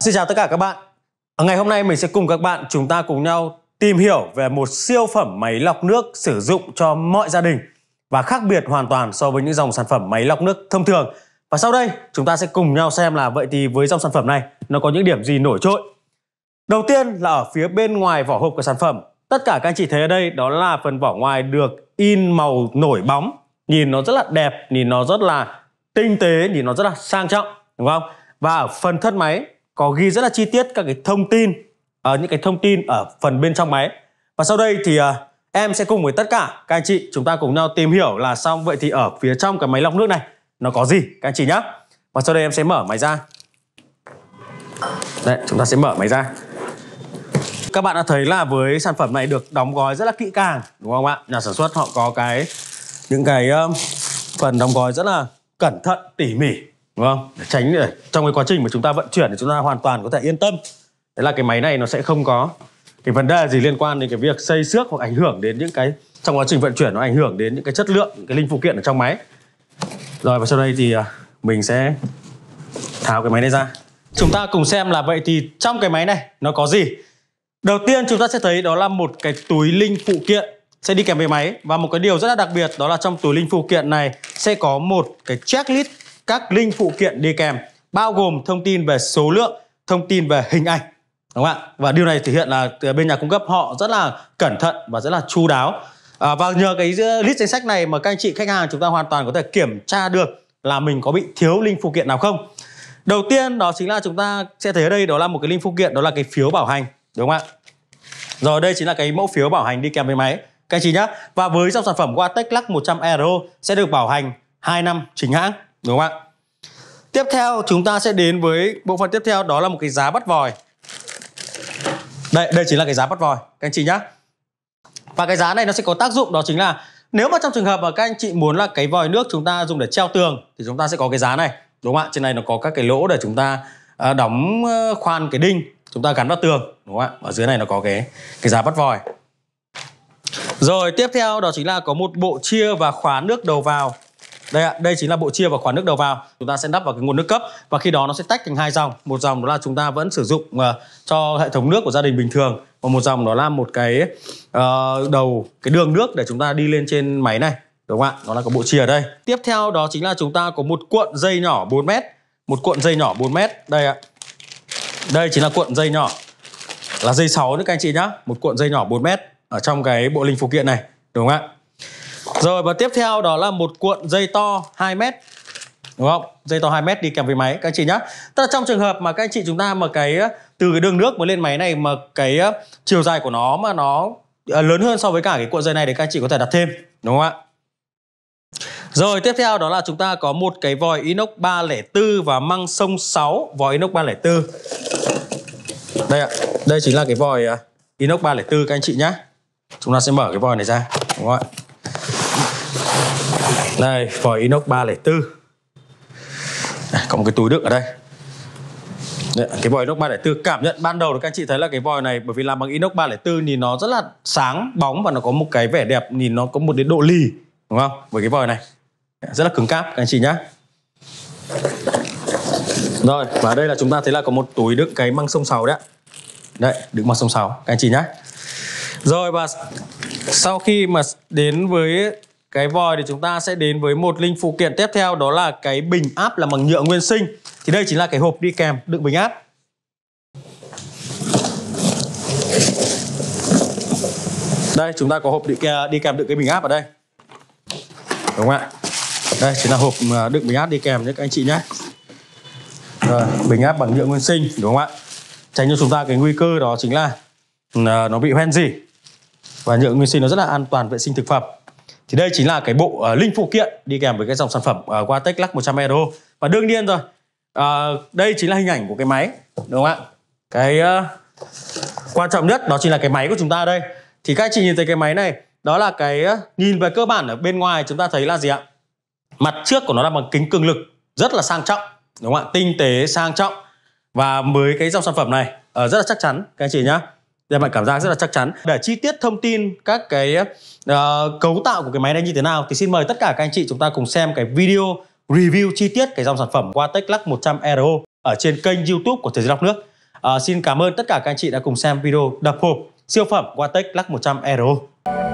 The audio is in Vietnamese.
Xin chào tất cả các bạn. Ở ngày hôm nay mình sẽ cùng các bạn chúng ta cùng nhau tìm hiểu về một siêu phẩm máy lọc nước sử dụng cho mọi gia đình và khác biệt hoàn toàn so với những dòng sản phẩm máy lọc nước thông thường. Và sau đây chúng ta sẽ cùng nhau xem là vậy thì với dòng sản phẩm này nó có những điểm gì nổi trội. Đầu tiên là ở phía bên ngoài vỏ hộp của sản phẩm. Tất cả các anh chị thấy ở đây đó là phần vỏ ngoài được in màu nổi bóng nhìn nó rất là đẹp nhìn nó rất là tinh tế nhìn nó rất là sang trọng đúng không và ở phần thân máy có ghi rất là chi tiết các cái thông tin uh, những cái thông tin ở phần bên trong máy và sau đây thì uh, em sẽ cùng với tất cả các anh chị chúng ta cùng nhau tìm hiểu là xong vậy thì ở phía trong cái máy lọc nước này nó có gì các anh chị nhé và sau đây em sẽ mở máy ra Đây, chúng ta sẽ mở máy ra Các bạn đã thấy là với sản phẩm này được đóng gói rất là kỹ càng Đúng không ạ? Nhà sản xuất họ có cái những cái ờ, phần đóng gói rất là cẩn thận tỉ mỉ đúng không để tránh để trong cái quá trình mà chúng ta vận chuyển thì chúng ta hoàn toàn có thể yên tâm đấy là cái máy này nó sẽ không có cái vấn đề gì liên quan đến cái việc xây xước hoặc ảnh hưởng đến những cái trong quá trình vận chuyển nó ảnh hưởng đến những cái chất lượng những cái linh phụ kiện ở trong máy rồi và sau đây thì ờ, mình sẽ tháo cái máy này ra chúng ta cùng xem là vậy thì trong cái máy này nó có gì đầu tiên chúng ta sẽ thấy đó là một cái túi linh phụ kiện sẽ đi kèm với máy và một cái điều rất là đặc biệt đó là trong túi linh phụ kiện này sẽ có một cái checklist các linh phụ kiện đi kèm bao gồm thông tin về số lượng thông tin về hình ảnh đúng không ạ và điều này thể hiện là bên nhà cung cấp họ rất là cẩn thận và rất là chu đáo à, và nhờ cái list danh sách này mà các anh chị khách hàng chúng ta hoàn toàn có thể kiểm tra được là mình có bị thiếu linh phụ kiện nào không đầu tiên đó chính là chúng ta sẽ thấy ở đây đó là một cái linh phụ kiện đó là cái phiếu bảo hành đúng không ạ rồi đây chính là cái mẫu phiếu bảo hành đi kèm với máy các anh chị nhé Và với dòng sản phẩm Watech Lux 100 Aero sẽ được bảo hành 2 năm chính hãng đúng không ạ? Tiếp theo chúng ta sẽ đến với bộ phận tiếp theo đó là một cái giá bắt vòi. Đây, đây chính là cái giá bắt vòi các anh chị nhé Và cái giá này nó sẽ có tác dụng đó chính là nếu mà trong trường hợp mà các anh chị muốn là cái vòi nước chúng ta dùng để treo tường thì chúng ta sẽ có cái giá này đúng không ạ? Trên này nó có các cái lỗ để chúng ta à, đóng khoan cái đinh chúng ta gắn vào tường đúng không ạ? Ở dưới này nó có cái cái giá bắt vòi. Rồi tiếp theo đó chính là có một bộ chia và khóa nước đầu vào. Đây ạ, đây chính là bộ chia và khóa nước đầu vào. Chúng ta sẽ đắp vào cái nguồn nước cấp và khi đó nó sẽ tách thành hai dòng. Một dòng đó là chúng ta vẫn sử dụng uh, cho hệ thống nước của gia đình bình thường và một dòng đó là một cái uh, đầu cái đường nước để chúng ta đi lên trên máy này. Đúng không ạ? Đó là có bộ chia ở đây. Tiếp theo đó chính là chúng ta có một cuộn dây nhỏ 4 mét. Một cuộn dây nhỏ 4 mét. Đây ạ. Đây chính là cuộn dây nhỏ. Là dây 6 nữa các anh chị nhá. Một cuộn dây nhỏ 4 mét ở trong cái bộ linh phụ kiện này đúng không ạ rồi và tiếp theo đó là một cuộn dây to 2 mét đúng không dây to 2 mét đi kèm với máy các anh chị nhá tức là trong trường hợp mà các anh chị chúng ta mà cái ờ, từ cái đường nước mới lên máy này mà cái ờ, chiều dài của nó mà nó ờ, lớn hơn so với cả cái cuộn dây này thì các anh chị có thể đặt thêm đúng không ạ rồi tiếp theo đó là chúng ta có một cái vòi inox 304 và măng sông 6 vòi inox 304 đây ạ đây chính là cái vòi inox 304 các anh chị nhé chúng ta sẽ mở cái vòi này ra đúng không ạ đây vòi inox 304 đây, à, có một cái túi đựng ở đây Đấy, cái vòi inox 304 cảm nhận ban đầu thì các anh chị thấy là cái vòi này bởi vì làm bằng inox 304 thì nó rất là sáng bóng và nó có một cái vẻ đẹp nhìn nó có một cái độ lì đúng không với cái vòi này rất là cứng cáp các anh chị nhá rồi và đây là chúng ta thấy là có một túi đựng cái măng sông sầu đấy đấy đựng măng sông sầu các anh chị nhá rồi và sau khi mà đến với cái vòi thì chúng ta sẽ đến với một linh phụ kiện tiếp theo đó là cái bình áp làm bằng nhựa nguyên sinh thì đây chính là cái hộp đi kèm đựng bình áp đây chúng ta có hộp đi, à, đi kèm đựng cái bình áp ở đây đúng không ạ đây chính là hộp à, đựng bình áp đi kèm nhé các anh chị nhé rồi bình áp bằng nhựa nguyên sinh đúng không ạ tránh cho chúng ta cái nguy cơ đó chính là à, nó bị hoen gì và nhựa nguyên sinh nó rất là an toàn vệ sinh thực phẩm thì đây chính là cái bộ uh, linh phụ kiện đi kèm với cái dòng sản phẩm uh, ờ, Watech Lux 100 Euro và đương nhiên rồi uh, đây chính là hình ảnh của cái máy đúng không ạ cái uh, quan trọng nhất đó chính là cái máy của chúng ta đây thì các anh chị nhìn thấy cái máy này đó là cái uh, nhìn về cơ bản ở bên ngoài chúng ta thấy là gì ạ mặt trước của nó là bằng kính cường lực rất là sang trọng đúng không ạ tinh tế sang trọng và với cái dòng sản phẩm này uh, rất là chắc chắn các anh chị nhá để dạ, bạn cảm giác rất là chắc chắn để chi tiết thông tin các cái uh, cấu tạo của cái máy này như thế nào thì xin mời tất cả các anh chị chúng ta cùng xem cái video review chi tiết cái dòng sản phẩm Watech Lux 100 RO ở trên kênh YouTube của Thời Dọc Nước. Uh, xin cảm ơn tất cả các anh chị đã cùng xem video đập hộp siêu phẩm Watech Lux 100 RO.